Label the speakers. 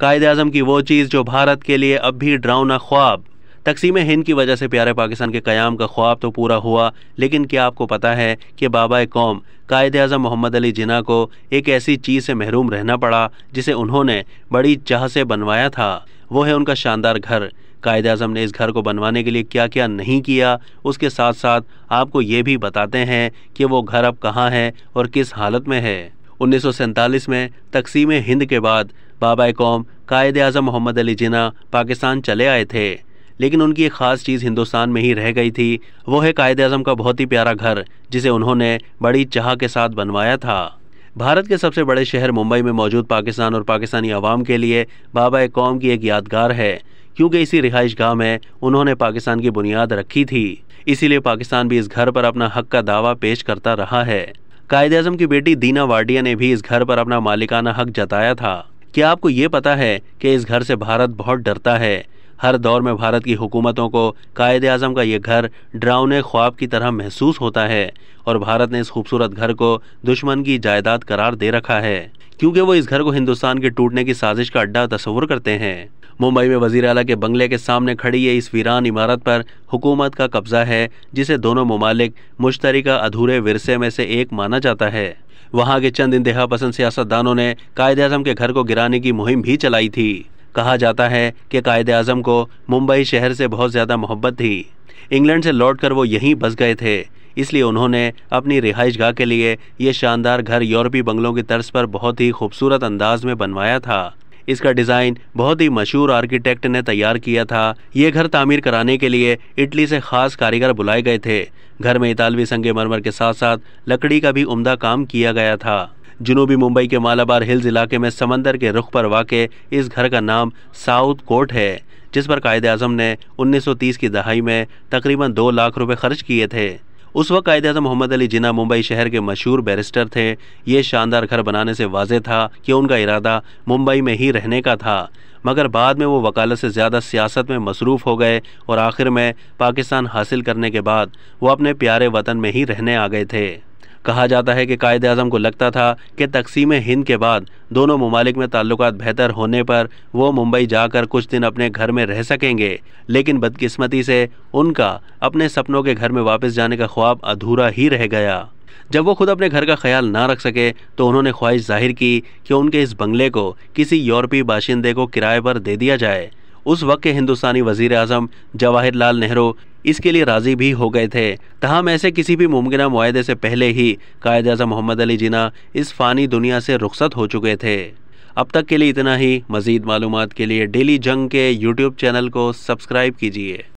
Speaker 1: कायद अजम की वो चीज़ जो भारत के लिए अब भी ड्राउना ख्वाब तकसीम हिंद की वजह से प्यारे पाकिस्तान के क़्याम का ख्वाब तो पूरा हुआ लेकिन क्या आपको पता है कि बाबा कौम कायद अजम मोहम्मद अली जिना को एक ऐसी चीज़ से महरूम रहना पड़ा जिसे उन्होंने बड़ी चाह से बनवाया था वो है उनका शानदार घर कायद अजम ने इस घर को बनवाने के लिए क्या क्या नहीं किया उसके साथ साथ आपको ये भी बताते हैं कि वो घर अब कहाँ है और किस हालत में है उन्नीस में तकसीम हिंद के बाद बाबा कौम कायद अजम मोहम्मद अली जिना पाकिस्तान चले आए थे लेकिन उनकी एक ख़ास चीज़ हिंदुस्तान में ही रह गई थी वो है कायद अजम का बहुत ही प्यारा घर जिसे उन्होंने बड़ी चाह के साथ बनवाया था भारत के सबसे बड़े शहर मुंबई में मौजूद पाकिस्तान और पाकिस्तानी आवाम के लिए बाबा कौम की एक यादगार है क्योंकि इसी रिहाइश गाह में उन्होंने पाकिस्तान की बुनियाद रखी थी इसीलिए पाकिस्तान भी इस घर पर अपना हक का दावा पेश करता रहा है कायद अजम की बेटी दीना वाडिया ने भी इस घर पर अपना मालिकाना हक जताया था क्या आपको ये पता है कि इस घर से भारत बहुत डरता है हर दौर में भारत की हुकूमतों को कायद अजम का ये घर ड्राउने ख्वाब की तरह महसूस होता है और भारत ने इस खूबसूरत घर को दुश्मन की जायदाद करार दे रखा है क्योंकि वो इस घर को हिंदुस्तान के टूटने की साजिश का अड्डा तस्वर करते हैं मुंबई में वजीर अला के बंगले के सामने खड़ी है इस वीरान इमारत पर हुकूमत का कब्जा है जिसे दोनों ममालिक मुश्तरक अधूरे विरसे में से एक माना जाता है वहाँ के चंद इंतहा पसंद सियासतदानों ने कायद अजम के घर को गिराने की मुहिम भी चलाई थी कहा जाता है कि कायद अजम को मुंबई शहर से बहुत ज़्यादा मोहब्बत थी इंग्लैंड से लौटकर वो यहीं बस गए थे इसलिए उन्होंने अपनी रिहाइश गाह के लिए ये शानदार घर यूरोपी बंगलों की तर्ज पर बहुत ही खूबसूरत अंदाज में बनवाया था इसका डिज़ाइन बहुत ही मशहूर आर्किटेक्ट ने तैयार किया था ये घर तामीर कराने के लिए इटली से खास कारीगर बुलाए गए थे घर में इतालवी मरमर के साथ साथ लकड़ी का भी उम्दा काम किया गया था जुनूबी मुंबई के मालाबार हिल्स इलाके में समंदर के रुख पर वाक़ इस घर का नाम साउथ कोर्ट है जिस पर कायद अजम ने 1930 की दहाई में तकरीबन दो लाख रुपए खर्च किए थे उस वक्त कायद अजम मोहम्मद अली जिना मुंबई शहर के मशहूर बैरिस्टर थे ये शानदार घर बनाने से वाज था कि उनका इरादा मुंबई में ही रहने का था मगर बाद में वो वकालत से ज़्यादा सियासत में मसरूफ़ हो गए और आखिर में पाकिस्तान हासिल करने के बाद वो अपने प्यारे वतन में ही रहने आ गए थे कहा जाता है कि कायद अजम को लगता था कि तकसीम हिंद के बाद दोनों ममालिक में ताल्लुक बेहतर होने पर वो मुंबई जाकर कुछ दिन अपने घर में रह सकेंगे लेकिन बदकिस्मती से उनका अपने सपनों के घर में वापस जाने का ख्वाब अधूरा ही रह गया जब वो खुद अपने घर का ख्याल ना रख सके तो उन्होंने ख्वाहिश जाहिर की कि उनके इस बंगले को किसी यूरोपीय बाशिंदे को किराए पर दे दिया जाए उस वक्त के हिंदुस्तानी वजीर अजम लाल नेहरू इसके लिए राज़ी भी हो गए थे तहम ऐसे किसी भी मुमकिन माहदे से पहले ही कायद अजम मोहम्मद अली जिना इस फ़ानी दुनिया से रुखसत हो चुके थे अब तक के लिए इतना ही मज़ीद मालूम के लिए डेली जंग के यूट्यूब चैनल को सब्सक्राइब कीजिए